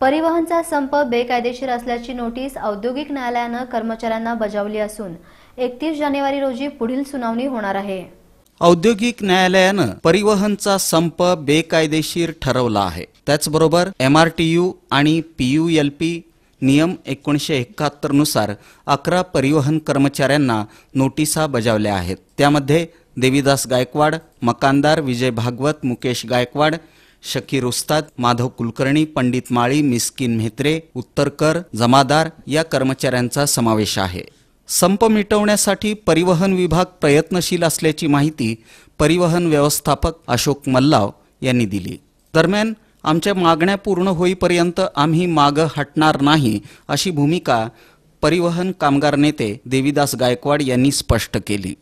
परिवहनचा संप बेकायदेशीर असल्याची नोटीस औद्योगिक न्यायालयानं कर्मचाऱ्यांना बजावली असून एकतीस जानेवारी रोजी पुढील सुनावणी होणार आहे औद्योगिक न्यायालयानं परिवहनचा संप बेकायदेशीर ठरवला आहे त्याचबरोबर एम आर टी यू आणि पी यू एल पी नियम एकोणीसशे नुसार अकरा परिवहन कर्मचाऱ्यांना नोटिसा बजावल्या आहेत त्यामध्ये देवीदास गायकवाड मकानदार विजय भागवत मुकेश गायकवाड शकीर उस्ताद माधव कुलकर्णी पंडित माळी मिस्किन म्हेत्रे उत्तरकर जमादार या कर्मचाऱ्यांचा समावेश आहे संप मिटवण्यासाठी परिवहन विभाग प्रयत्नशील असल्याची माहिती परिवहन व्यवस्थापक अशोक मल्लाव यांनी दिली दरम्यान आमच्या मागण्या पूर्ण होईपर्यंत आम्ही मागं हटणार नाही अशी भूमिका परिवहन कामगार नेते देविदास गायकवाड यांनी स्पष्ट केली